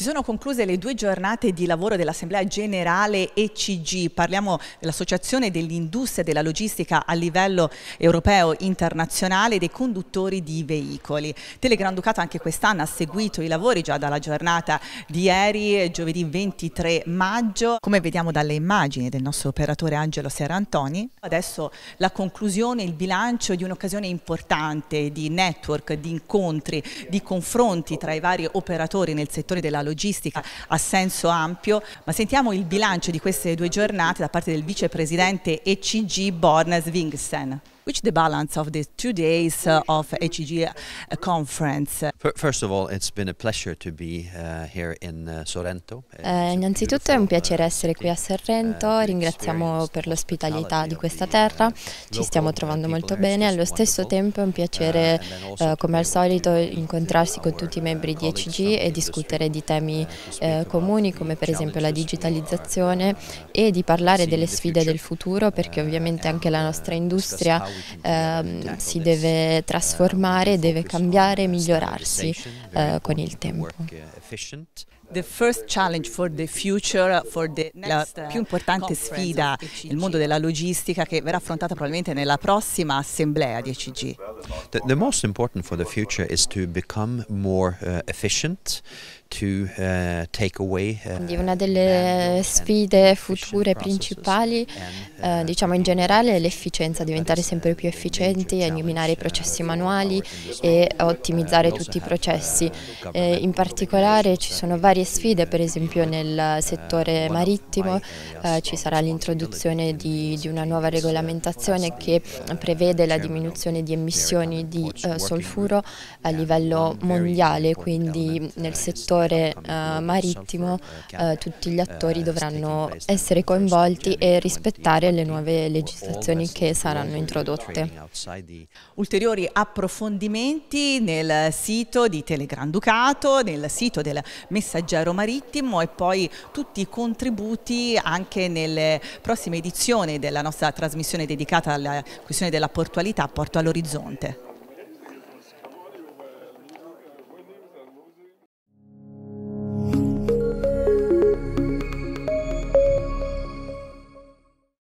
Si sono concluse le due giornate di lavoro dell'Assemblea Generale ECG, parliamo dell'Associazione dell'Industria della Logistica a livello europeo internazionale dei conduttori di veicoli. Telegranducato anche quest'anno ha seguito i lavori già dalla giornata di ieri, giovedì 23 maggio. Come vediamo dalle immagini del nostro operatore Angelo Serrantoni, adesso la conclusione, il bilancio di un'occasione importante di network, di incontri, di confronti tra i vari operatori nel settore della logistica logistica a senso ampio, ma sentiamo il bilancio di queste due giornate da parte del vicepresidente ECG Bornes Wingsten which the balance of the two days uh, of HEG uh, conference. First of all, it's been a pleasure to be uh, here in Sorrento. Eh, innanzitutto è un piacere essere qui a Sorrento, ringraziamo per l'ospitalità di questa terra, ci stiamo trovando molto bene, allo stesso tempo è un piacere eh, come al solito incontrarsi con tutti i membri di ECG e discutere di temi eh, comuni come per esempio la digitalizzazione e di parlare delle sfide del futuro perché ovviamente anche la nostra industria Ehm, ehm, si deve ehm, trasformare, deve cambiare e migliorarsi eh, con il tempo. La più importante sfida nel mondo della logistica che verrà affrontata probabilmente nella prossima assemblea di ECG. The, the most important for the future is to become more uh, efficient, to uh, take away, uh, una delle sfide future principali, diciamo in generale, è l'efficienza, diventare sempre laboratorio più efficienti, a eliminare i processi manuali e a ottimizzare tutti i eh, processi. Eh, in particolare ci sono varie sfide, per esempio eh, nel settore marittimo eh, ci sarà l'introduzione di, di, una nuova regolamentazione che prevede la diminuzione di emissioni di eh, solfuro a livello mondiale, quindi nel eh, settore marittimo tutti gli attori dovranno essere coinvolti e rispettare le nuove legislazioni che saranno introdotte prodotte. Ulteriori approfondimenti nel sito di Telegran Ducato, nel sito del Messaggero Marittimo e poi tutti i contributi anche nelle prossime edizioni della nostra trasmissione dedicata alla questione della portualità Porto all'Orizzonte.